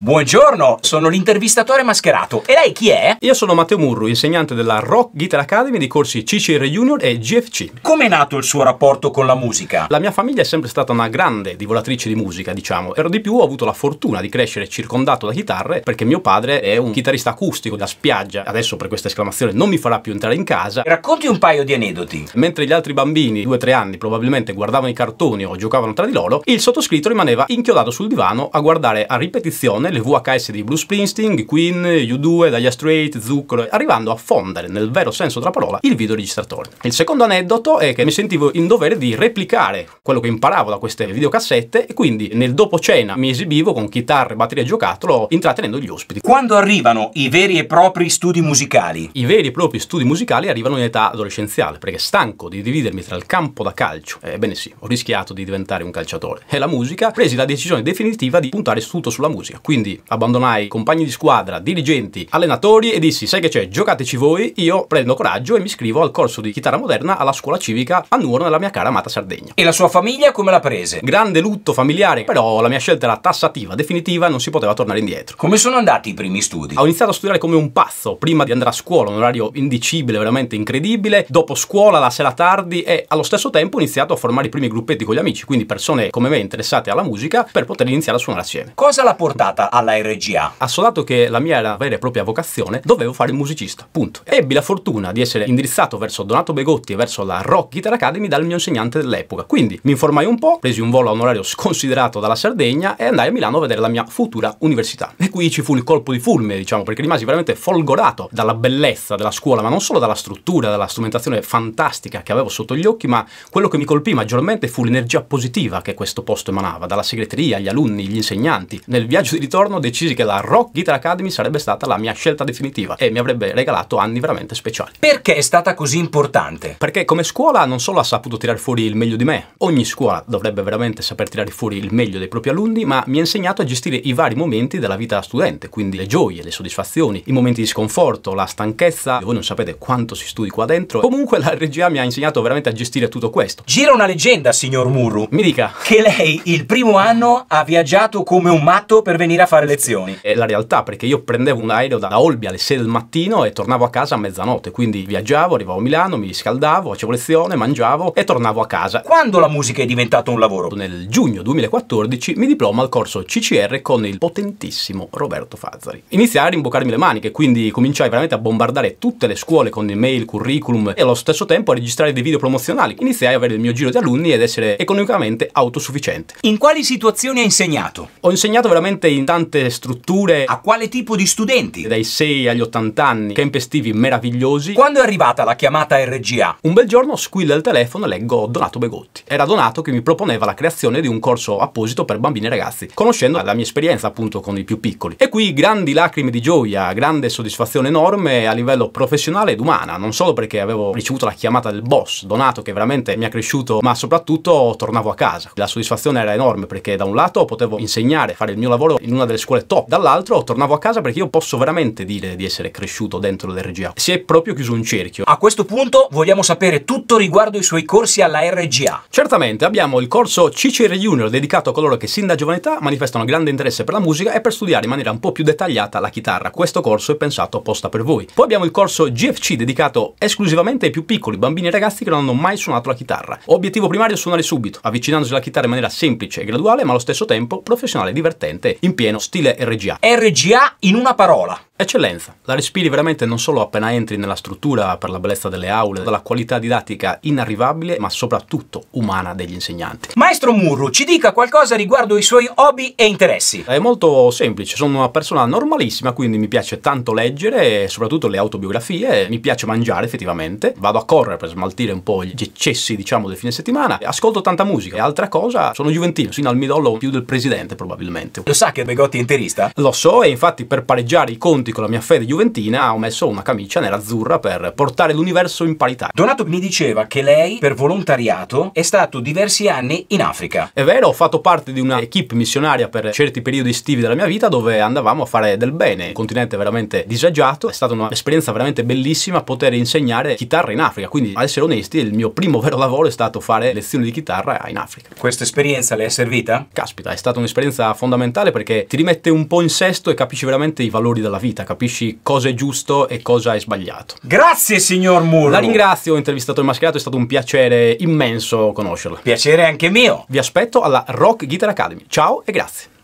Buongiorno, sono l'intervistatore mascherato. E lei chi è? Io sono Matteo Murru, insegnante della Rock Guitar Academy di corsi CCR Junior e GFC. Com'è nato il suo rapporto con la musica? La mia famiglia è sempre stata una grande divolatrice di musica, diciamo. Per di più ho avuto la fortuna di crescere circondato da chitarre perché mio padre è un chitarrista acustico da spiaggia. Adesso per questa esclamazione non mi farà più entrare in casa. Racconti un paio di aneddoti. Mentre gli altri bambini, 2-3 anni, probabilmente guardavano i cartoni o giocavano tra di loro, il sottoscritto rimaneva inchiodato sul divano a guardare a ripetizione nelle VHS di Bruce Springsteen, Queen, U2, Dagli Straight, Zucchero, arrivando a fondere nel vero senso della parola il videoregistratore. Il secondo aneddoto è che mi sentivo in dovere di replicare quello che imparavo da queste videocassette e quindi nel dopo cena mi esibivo con chitarre, batteria e giocattolo intrattenendo gli ospiti. Quando arrivano i veri e propri studi musicali? I veri e propri studi musicali arrivano in età adolescenziale perché stanco di dividermi tra il campo da calcio, ebbene sì, ho rischiato di diventare un calciatore, e la musica, presi la decisione definitiva di puntare tutto sulla musica, quindi quindi abbandonai compagni di squadra, dirigenti, allenatori e dissi sai che c'è, giocateci voi, io prendo coraggio e mi iscrivo al corso di chitarra moderna alla scuola civica a Nuoro nella mia cara amata Sardegna. E la sua famiglia come la prese? Grande lutto familiare, però la mia scelta era tassativa, definitiva, non si poteva tornare indietro. Come sono andati i primi studi? Ho iniziato a studiare come un pazzo, prima di andare a scuola, un orario indicibile, veramente incredibile, dopo scuola la sera tardi e allo stesso tempo ho iniziato a formare i primi gruppetti con gli amici, quindi persone come me interessate alla musica per poter iniziare a suonare assieme. Cosa l'ha portata alla, RGA. Assodato che la mia era vera e propria vocazione, dovevo fare il musicista, punto. Ebbi la fortuna di essere indirizzato verso Donato Begotti e verso la Rock Guitar Academy dal mio insegnante dell'epoca. Quindi mi informai un po', presi un volo a un orario sconsiderato dalla Sardegna e andai a Milano a vedere la mia futura università. E qui ci fu il colpo di fulmine, diciamo, perché rimasi veramente folgorato dalla bellezza della scuola, ma non solo dalla struttura, dalla strumentazione fantastica che avevo sotto gli occhi, ma quello che mi colpì maggiormente fu l'energia positiva che questo posto emanava, dalla segreteria, agli alunni, gli insegnanti. Nel viaggio di ritorno ritorno decisi che la Rock Guitar Academy sarebbe stata la mia scelta definitiva e mi avrebbe regalato anni veramente speciali. Perché è stata così importante? Perché come scuola non solo ha saputo tirare fuori il meglio di me, ogni scuola dovrebbe veramente saper tirare fuori il meglio dei propri alunni, ma mi ha insegnato a gestire i vari momenti della vita studente, quindi le gioie, le soddisfazioni, i momenti di sconforto, la stanchezza, voi non sapete quanto si studi qua dentro. Comunque la regia mi ha insegnato veramente a gestire tutto questo. Gira una leggenda, signor Murru. Mi dica. Che lei il primo anno ha viaggiato come un matto per venire a fare lezioni. È la realtà, perché io prendevo un aereo da Olbia alle 6 del mattino e tornavo a casa a mezzanotte, quindi viaggiavo, arrivavo a Milano, mi riscaldavo, facevo lezione, mangiavo e tornavo a casa. Quando la musica è diventata un lavoro? Nel giugno 2014 mi diploma al corso CCR con il potentissimo Roberto Fazzari. Iniziai a rimboccarmi le maniche, quindi cominciai veramente a bombardare tutte le scuole con email, curriculum e allo stesso tempo a registrare dei video promozionali. Iniziai a avere il mio giro di alunni ed essere economicamente autosufficiente. In quali situazioni hai insegnato? Ho insegnato veramente in tante strutture. A quale tipo di studenti? Dai 6 agli 80 anni, camp estivi meravigliosi. Quando è arrivata la chiamata RGA? Un bel giorno squilla il telefono e leggo Donato Begotti. Era Donato che mi proponeva la creazione di un corso apposito per bambini e ragazzi, conoscendo la mia esperienza appunto con i più piccoli. E qui grandi lacrime di gioia, grande soddisfazione enorme a livello professionale ed umana, non solo perché avevo ricevuto la chiamata del boss Donato che veramente mi ha cresciuto, ma soprattutto tornavo a casa. La soddisfazione era enorme perché da un lato potevo insegnare, fare il mio lavoro in un una delle scuole top, dall'altro tornavo a casa perché io posso veramente dire di essere cresciuto dentro l'RGA. Si è proprio chiuso un cerchio. A questo punto vogliamo sapere tutto riguardo i suoi corsi alla RGA. Certamente, abbiamo il corso CCR Junior dedicato a coloro che sin da giovane età manifestano grande interesse per la musica e per studiare in maniera un po' più dettagliata la chitarra. Questo corso è pensato apposta per voi. Poi abbiamo il corso GFC dedicato esclusivamente ai più piccoli, bambini e ragazzi che non hanno mai suonato la chitarra. Obiettivo primario è suonare subito, avvicinandosi alla chitarra in maniera semplice e graduale, ma allo stesso tempo professionale, e divertente, in piedi pieno, stile RGA. RGA in una parola. Eccellenza. La respiri veramente non solo appena entri nella struttura per la bellezza delle aule, dalla qualità didattica inarrivabile, ma soprattutto umana degli insegnanti. Maestro Murru, ci dica qualcosa riguardo i suoi hobby e interessi. È molto semplice, sono una persona normalissima, quindi mi piace tanto leggere, soprattutto le autobiografie, mi piace mangiare effettivamente, vado a correre per smaltire un po' gli eccessi, diciamo, del fine settimana, ascolto tanta musica. E altra cosa, sono juventino, sino al midollo più del presidente probabilmente. Lo sa che Gotti interista? Lo so e infatti per pareggiare i conti con la mia fede juventina ho messo una camicia nerazzurra per portare l'universo in parità. Donato mi diceva che lei per volontariato è stato diversi anni in Africa. È vero, ho fatto parte di una equip missionaria per certi periodi estivi della mia vita dove andavamo a fare del bene, un continente veramente disagiato, è stata un'esperienza veramente bellissima poter insegnare chitarra in Africa, quindi ad essere onesti il mio primo vero lavoro è stato fare lezioni di chitarra in Africa. Questa esperienza le è servita? Caspita, è stata un'esperienza fondamentale perché ti rimette un po' in sesto e capisci veramente i valori della vita, capisci cosa è giusto e cosa è sbagliato. Grazie signor Murro! La ringrazio, intervistatore mascherato, è stato un piacere immenso conoscerla. Piacere anche mio! Vi aspetto alla Rock Guitar Academy. Ciao e grazie!